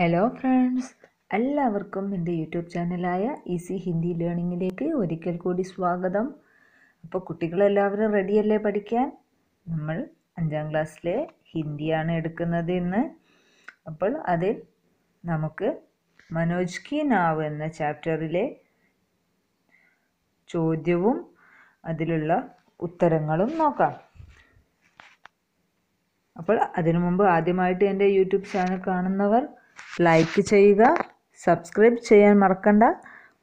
hello friends എല്ലാവർക്കും എൻ്റെ YouTube ചാനലായ ഈസി ഹിന്ദി ലേണിങ്ങിലേക്ക് ഒരിക്കൽ കൂടി സ്വാഗതം അപ്പോൾ കുട്ടികളെല്ലാവരും റെഡിയല്ലേ പഠിക്കാൻ നമ്മൾ അഞ്ചാം ക്ലാസ്സിലെ ഹിന്ദിയാണ് എടുക്കുന്നത് ഇന്ന് അപ്പോൾ അതിൽ നമുക്ക് മനോജ് കി നാവ് എന്ന ചാപ്റ്ററിലെ ചോദ്യവും അതിലുള്ള ഉത്തരങ്ങളും നോക്കാം അപ്പോൾ അതിനു മുമ്പ് ആദ്യമായിട്ട് എൻ്റെ യൂട്യൂബ് ചാനൽ കാണുന്നവർ ലൈക്ക് ചെയ്യുക സബ്സ്ക്രൈബ് ചെയ്യാൻ മറക്കണ്ട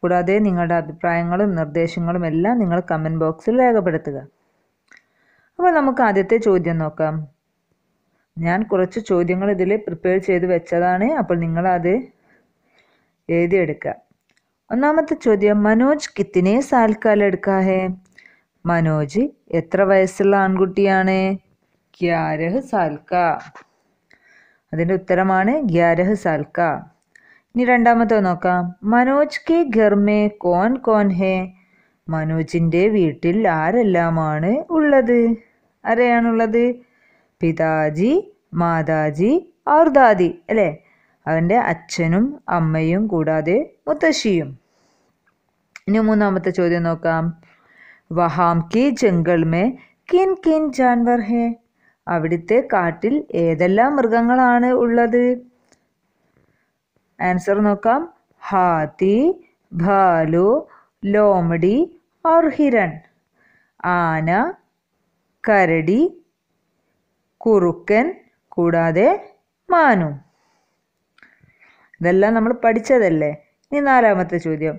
കൂടാതെ നിങ്ങളുടെ അഭിപ്രായങ്ങളും നിർദ്ദേശങ്ങളും എല്ലാം നിങ്ങൾ കമൻറ്റ് ബോക്സിൽ രേഖപ്പെടുത്തുക അപ്പോൾ നമുക്ക് ആദ്യത്തെ ചോദ്യം നോക്കാം ഞാൻ കുറച്ച് ചോദ്യങ്ങൾ ഇതിൽ പ്രിപ്പയർ ചെയ്ത് വെച്ചതാണ് അപ്പോൾ നിങ്ങളത് എഴുതിയെടുക്കുക ഒന്നാമത്തെ ചോദ്യം മനോജ് കിത്തിനെ സാൽക്കാൽ എടുക്കാഹേ മനോജ് എത്ര വയസ്സുള്ള ആൺകുട്ടിയാണ് ക്യാരഹ് സാൽക്ക അതിൻ്റെ ഉത്തരമാണ് ഗ്യാരഹ് സാൽക്ക ഇനി രണ്ടാമത്തെ നോക്കാം മനോജ് കെ ഗർമേ കോൻ കോൻ ഹേ മനോജിൻ്റെ വീട്ടിൽ ആരെല്ലാമാണ് ഉള്ളത് ആരെയാണുള്ളത് പിതാജി മാതാജി ഔർ ദാദി അല്ലേ അവൻ്റെ അച്ഛനും അമ്മയും കൂടാതെ മുത്തശ്ശിയും ഇനി മൂന്നാമത്തെ ചോദ്യം നോക്കാം വഹാം കി ജംഗൾമേ കിൻ കിൻ ജാൻവർ ഹേ അവിടുത്തെ കാട്ടിൽ ഏതെല്ലാം മൃഗങ്ങളാണ് ഉള്ളത് ആൻസർ നോക്കാം ഹാത്തി ഭാലു ലോമഡി ഓർ ഹിരൺ ആന കരടി കുറുക്കൻ കൂടാതെ മാനു ഇതെല്ലാം നമ്മൾ പഠിച്ചതല്ലേ ഇനി നാലാമത്തെ ചോദ്യം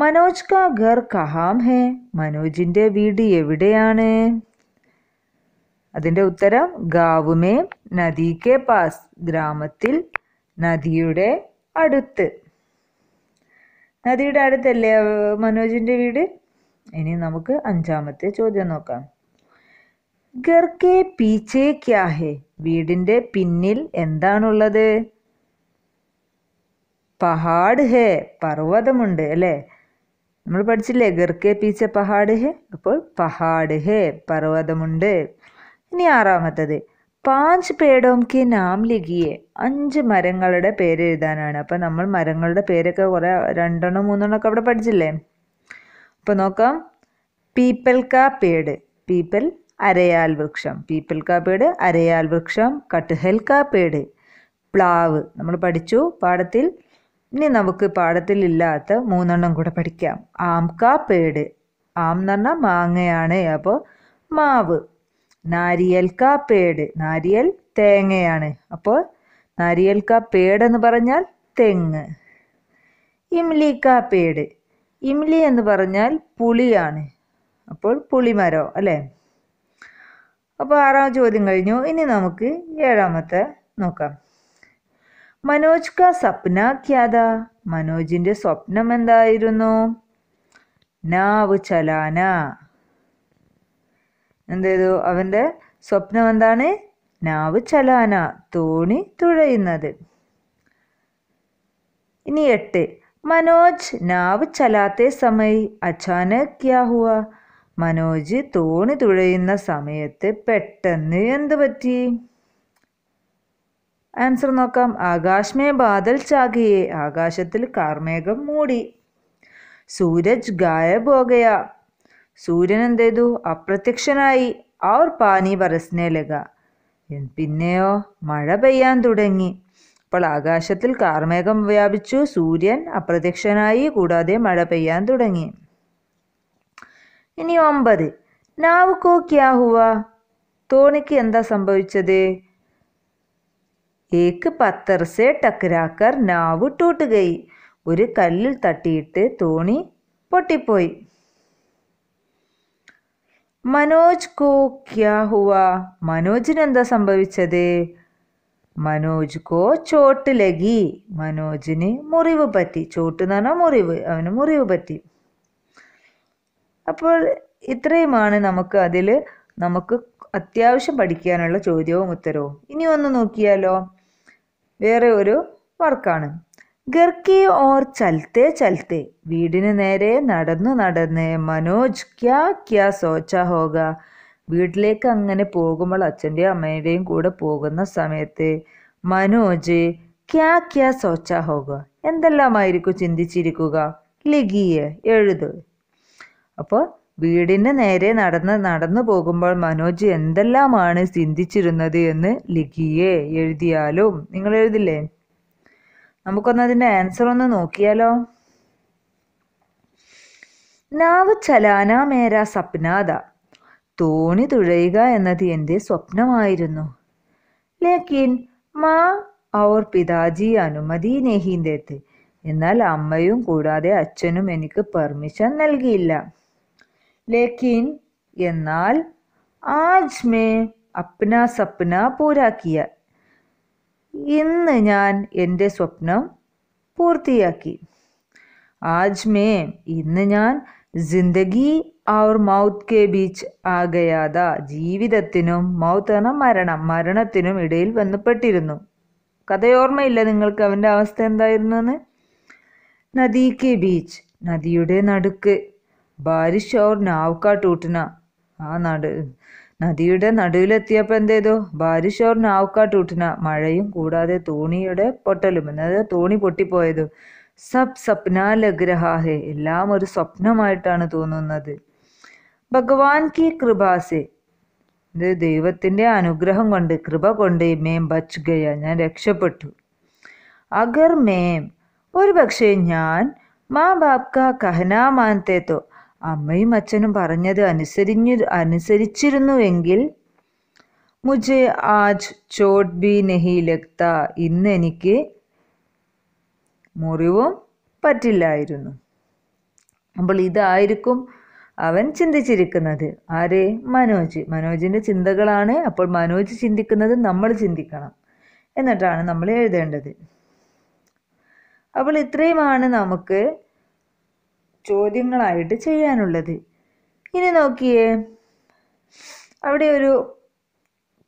മനോജ് കാ ഘർ കഹാം ഹേ മനോജിൻ്റെ വീട് എവിടെയാണ് അതിൻ്റെ ഉത്തരം ഗാവുമേ നദിക്ക് പാസ് ഗ്രാമത്തിൽ നദിയുടെ അടുത്ത് നദിയുടെ അടുത്തല്ലേ മനോജിന്റെ വീട് ഇനി നമുക്ക് അഞ്ചാമത്തെ ചോദ്യം നോക്കാം ഗർക്കെ പീച്ചേ ക്യാ ഹെ പിന്നിൽ എന്താണുള്ളത് പഹാഡ് ഹേ പർവ്വതമുണ്ട് അല്ലേ നമ്മൾ പഠിച്ചില്ലേ ഗർക്കെ പീച്ച പഹാഡ് ഹേ അപ്പോൾ പഹാഡ് ഹേ പർവ്വതമുണ്ട് ഇനി ആറാമത്തത് പാഞ്ച് കെ നാം ലിഖിയെ അഞ്ച് മരങ്ങളുടെ പേര് എഴുതാനാണ് അപ്പം നമ്മൾ മരങ്ങളുടെ പേരൊക്കെ കുറേ രണ്ടെണ്ണം ഒക്കെ അവിടെ പഠിച്ചില്ലേ അപ്പോൾ നോക്കാം പീപ്പൽ കാ പേട് പീപ്പൽ അരയാൽ വൃക്ഷം പീപ്പൽ കാ പേട് അരയാൽ വൃക്ഷം കാ പേട് പ്ലാവ് നമ്മൾ പഠിച്ചു പാഠത്തിൽ ഇനി നമുക്ക് പാഠത്തിൽ ഇല്ലാത്ത മൂന്നെണ്ണം കൂടെ പഠിക്കാം കാ പേട് ആം എന്ന് പറഞ്ഞാൽ മാങ്ങയാണ് അപ്പോൾ മാവ് നാരിയൽ കാ പേട് നാരിയൽ തേങ്ങയാണ് അപ്പോൾ നാരിയൽ കാ പേട് എന്ന് പറഞ്ഞാൽ തെങ്ങ് ഇംലി കാ പേട് ഇംലി എന്ന് പറഞ്ഞാൽ പുളിയാണ് അപ്പോൾ പുളിമരോ അല്ലേ അപ്പോൾ ആറാം ചോദ്യം കഴിഞ്ഞു ഇനി നമുക്ക് ഏഴാമത്തെ നോക്കാം മനോജ് കാ സ്വപ്ന ഖ്യാത മനോജിൻ്റെ സ്വപ്നം എന്തായിരുന്നു നാവ് ചലാന എന്ത് ചെയ്തു അവൻ്റെ സ്വപ്നം എന്താണ് നാവ് ചലാന തോണി തുഴയുന്നത് ഇനി എട്ട് മനോജ് നാവ് ചലാത്തെ സമയ് അച്ചാനക് മനോജ് തോണി തുഴയുന്ന സമയത്ത് പെട്ടെന്ന് എന്ത് പറ്റി ആൻസർ നോക്കാം ആകാശ്മേ ബാദൽ ചാകിയെ ആകാശത്തിൽ കാർമേഘം മൂടി സൂരജ് ഗായബോഗയ സൂര്യൻ എന്തെയ്തു അപ്രത്യക്ഷനായി അവർ പാനി വരസ്നെ പിന്നെയോ മഴ പെയ്യാൻ തുടങ്ങി അപ്പോൾ ആകാശത്തിൽ കാർമേഘം വ്യാപിച്ചു സൂര്യൻ അപ്രത്യക്ഷനായി കൂടാതെ മഴ പെയ്യാൻ തുടങ്ങി ഇനി ഒമ്പത് നാവുക്കോ ക്യാഹുവ തോണിക്ക് എന്താ സംഭവിച്ചത് ഏക്ക് പത്തർസെ ടക്കരാക്കർ നാവ് ടൂട്ടുകൈ ഒരു കല്ലിൽ തട്ടിയിട്ട് തോണി പൊട്ടിപ്പോയി മനോജ് കോ ക്യാ ഹുവ മനോജിന് എന്താ സംഭവിച്ചത് മനോജ് കോ ചോട്ട് ലഗി മനോജിന് മുറിവ് പറ്റി ചോട്ട് എന്ന് പറഞ്ഞാൽ മുറിവ് അവന് മുറിവ് പറ്റി അപ്പോൾ ഇത്രയുമാണ് നമുക്ക് അതിൽ നമുക്ക് അത്യാവശ്യം പഠിക്കാനുള്ള ചോദ്യവും ഉത്തരവും ഇനി ഒന്ന് നോക്കിയാലോ വേറെ ഒരു വർക്കാണ് ഗർക്കി ഓർ ചൽത്തെ ചൽത്തെ വീടിന് നേരെ നടന്നു നടന്ന് മനോജ് ക്യാ ക്യാ സോച്ച ഹോക വീട്ടിലേക്ക് അങ്ങനെ പോകുമ്പോൾ അച്ഛൻ്റെയും അമ്മയുടെയും കൂടെ പോകുന്ന സമയത്ത് മനോജ് ക്യാ ക്യാ സോച്ച ഹോക എന്തെല്ലാമായിരിക്കും ചിന്തിച്ചിരിക്കുക ലിഖിയെ എഴുത് അപ്പോൾ വീടിന് നേരെ നടന്ന് നടന്നു പോകുമ്പോൾ മനോജ് എന്തെല്ലാമാണ് ചിന്തിച്ചിരുന്നത് എന്ന് ലിഖിയെ എഴുതിയാലും നിങ്ങൾ എഴുതില്ലേ നമുക്കൊന്നതിൻ്റെ ആൻസർ ഒന്ന് നോക്കിയാലോ നാവ് ചലാന മേര സപ്നാദ തോണി തുഴയുക എന്നത് എൻ്റെ സ്വപ്നമായിരുന്നു ലേക്കിൻ മാ ഔർ പിതാജി അനുമതി നെഹീന്ദേത്ത് എന്നാൽ അമ്മയും കൂടാതെ അച്ഛനും എനിക്ക് പെർമിഷൻ നൽകിയില്ല ലേക്കിൻ എന്നാൽ ആജ്മേ അപ്ന സപ്ന പൂരാക്കിയാൽ ഇന്ന് ഞാൻ എൻ്റെ സ്വപ്നം പൂർത്തിയാക്കി ആജ് മേ ഇന്ന് ഞാൻ ജിന്ദഗി അവർ മൗത്ത് കെ ബീച്ച് ആകയാത ജീവിതത്തിനും മൗത്ത് എന്ന മരണം മരണത്തിനും ഇടയിൽ ബന്ധപ്പെട്ടിരുന്നു കഥയോർമ്മയില്ല നിങ്ങൾക്ക് അവൻ്റെ അവസ്ഥ എന്തായിരുന്നു എന്ന് നദി കെ ബീച്ച് നദിയുടെ നടുക്ക് ബാരിഷ് ഓർ നാവ്ക ടൂട്ടന ആ നാട് നദിയുടെ നടുവിലെത്തിയപ്പോൾ എന്ത് ചെയ്തു ബാരിഷോറിന് ആവുക്കാട്ടൂട്ടിന മഴയും കൂടാതെ തോണിയുടെ പൊട്ടലും എന്നത് തോണി പൊട്ടിപ്പോയതും സബ് സപ്നാലഗ്രഹാഹെ എല്ലാം ഒരു സ്വപ്നമായിട്ടാണ് തോന്നുന്നത് ഭഗവാൻ കി കൃപാസെ ഇത് ദൈവത്തിൻ്റെ അനുഗ്രഹം കൊണ്ട് കൃപ കൊണ്ട് മേം ബച്ച് ഗയ ഞാൻ രക്ഷപ്പെട്ടു അഗർ മേം ഒരു പക്ഷേ ഞാൻ മാ ബാപ്ക കഹന മാനത്തേത്തോ അമ്മയും അച്ഛനും പറഞ്ഞത് അനുസരിഞ്ഞു അനുസരിച്ചിരുന്നുവെങ്കിൽ മുജെ ആജ് ചോട്ട് ബി നെഹി ലക്ത ഇന്ന് എനിക്ക് മുറിവും പറ്റില്ലായിരുന്നു അപ്പോൾ ഇതായിരിക്കും അവൻ ചിന്തിച്ചിരിക്കുന്നത് ആരെ മനോജ് മനോജിൻ്റെ ചിന്തകളാണ് അപ്പോൾ മനോജ് ചിന്തിക്കുന്നത് നമ്മൾ ചിന്തിക്കണം എന്നിട്ടാണ് നമ്മൾ എഴുതേണ്ടത് അപ്പോൾ ഇത്രയുമാണ് നമുക്ക് ചോദ്യങ്ങളായിട്ട് ചെയ്യാനുള്ളത് ഇനി നോക്കിയേ അവിടെ ഒരു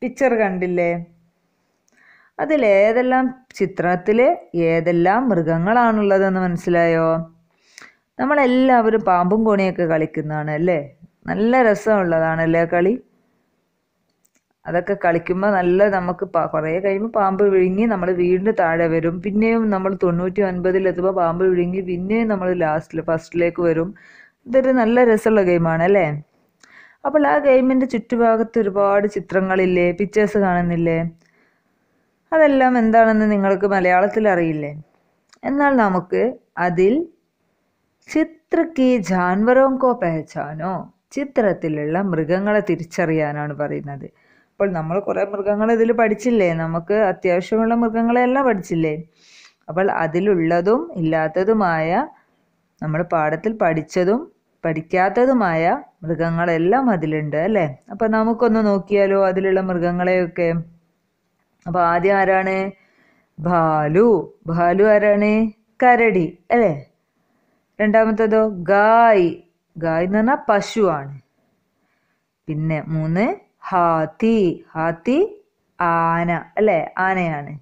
പിക്ചർ കണ്ടില്ലേ അതിൽ ഏതെല്ലാം ചിത്രത്തിൽ ഏതെല്ലാം മൃഗങ്ങളാണുള്ളതെന്ന് മനസ്സിലായോ നമ്മളെല്ലാവരും പാമ്പും കോണിയൊക്കെ കളിക്കുന്നതാണ് അല്ലേ നല്ല രസമുള്ളതാണല്ലേ കളി അതൊക്കെ കളിക്കുമ്പോൾ നല്ല നമുക്ക് കുറേ കഴിയുമ്പോൾ പാമ്പ് വിഴുങ്ങി നമ്മൾ വീണ്ടും താഴെ വരും പിന്നെയും നമ്മൾ തൊണ്ണൂറ്റി ഒൻപതിലെത്തുമ്പോൾ പാമ്പ് വിഴുങ്ങി പിന്നെയും നമ്മൾ ലാസ്റ്റിൽ ഫസ്റ്റിലേക്ക് വരും ഇതൊരു നല്ല രസമുള്ള ഗെയിമാണ് അല്ലേ അപ്പോൾ ആ ഗെയിമിൻ്റെ ചുറ്റുഭാഗത്ത് ഒരുപാട് ചിത്രങ്ങളില്ലേ പിക്ചേഴ്സ് കാണുന്നില്ലേ അതെല്ലാം എന്താണെന്ന് നിങ്ങൾക്ക് മലയാളത്തിൽ അറിയില്ലേ എന്നാൽ നമുക്ക് അതിൽ ചിത്രക്ക് ജാൻവറോങ്കോ കോ പെഹച്ചാനോ ചിത്രത്തിലുള്ള മൃഗങ്ങളെ തിരിച്ചറിയാനാണ് പറയുന്നത് അപ്പോൾ നമ്മൾ കുറേ മൃഗങ്ങൾ ഇതിൽ പഠിച്ചില്ലേ നമുക്ക് അത്യാവശ്യമുള്ള മൃഗങ്ങളെല്ലാം പഠിച്ചില്ലേ അപ്പോൾ അതിലുള്ളതും ഇല്ലാത്തതുമായ നമ്മൾ പാഠത്തിൽ പഠിച്ചതും പഠിക്കാത്തതുമായ മൃഗങ്ങളെല്ലാം അതിലുണ്ട് അല്ലേ അപ്പോൾ നമുക്കൊന്ന് നോക്കിയാലോ അതിലുള്ള മൃഗങ്ങളെയൊക്കെ അപ്പോൾ ആദ്യം ആരാണ് ഭാലു ഭാലു ആരാണ് കരടി അല്ലേ രണ്ടാമത്തേതോ ഗായ് ഗായ് എന്ന് പറഞ്ഞാൽ പശുവാണ് പിന്നെ മൂന്ന് ഹാത്തി ഹാത്തി ആന അല്ലേ ആനയാണ്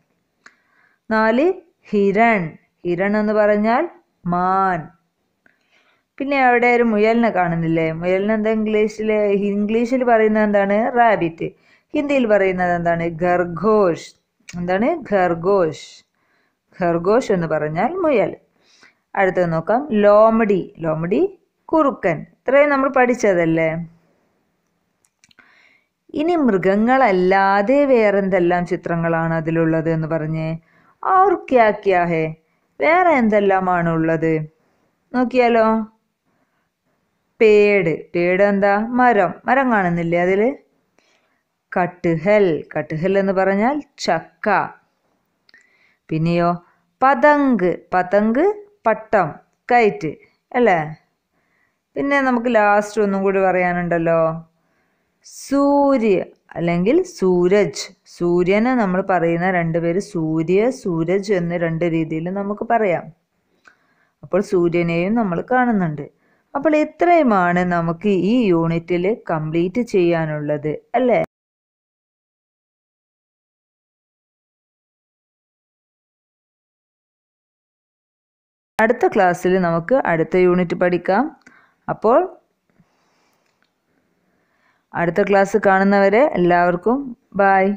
നാല് ഹിരൺ ഹിരൺ എന്ന് പറഞ്ഞാൽ മാൻ പിന്നെ അവിടെ ഒരു മുയലിനെ കാണുന്നില്ലേ മുയലിന് എന്താ ഇംഗ്ലീഷിൽ ഇംഗ്ലീഷിൽ പറയുന്നത് എന്താണ് റാബിറ്റ് ഹിന്ദിയിൽ പറയുന്നത് എന്താണ് ഖർഘോഷ് എന്താണ് ഖർഘോഷ് ഖർഘോഷ് എന്ന് പറഞ്ഞാൽ മുയൽ അടുത്തത് നോക്കാം ലോമഡി ലോമഡി കുറുക്കൻ ഇത്രയും നമ്മൾ പഠിച്ചതല്ലേ ഇനി മൃഗങ്ങളല്ലാതെ വേറെന്തെല്ലാം ചിത്രങ്ങളാണ് അതിലുള്ളത് എന്ന് പറഞ്ഞ് ഓർക്കാക്കിയാഹേ ക്യാ ക്യാ വേറെ എന്തെല്ലാമാണ് ഉള്ളത് നോക്കിയാലോ പേട് പേട് എന്താ മരം മരം കാണുന്നില്ലേ അതില് കട്ടുഹൽ കട്ടുഹൽ എന്ന് പറഞ്ഞാൽ ചക്ക പിന്നെയോ പതങ്ക് പതങ്ക് പട്ടം കയറ്റ് അല്ലേ പിന്നെ നമുക്ക് ലാസ്റ്റ് ഒന്നും കൂടി പറയാനുണ്ടല്ലോ സൂര്യ അല്ലെങ്കിൽ സൂരജ് സൂര്യനെ നമ്മൾ പറയുന്ന രണ്ട് പേര് സൂര്യ സൂരജ് എന്ന രണ്ട് രീതിയിൽ നമുക്ക് പറയാം അപ്പോൾ സൂര്യനെയും നമ്മൾ കാണുന്നുണ്ട് അപ്പോൾ ഇത്രയുമാണ് നമുക്ക് ഈ യൂണിറ്റിൽ കംപ്ലീറ്റ് ചെയ്യാനുള്ളത് അല്ലേ അടുത്ത ക്ലാസ്സിൽ നമുക്ക് അടുത്ത യൂണിറ്റ് പഠിക്കാം അപ്പോൾ അടുത്ത ക്ലാസ് കാണുന്നവരെ എല്ലാവർക്കും ബായ്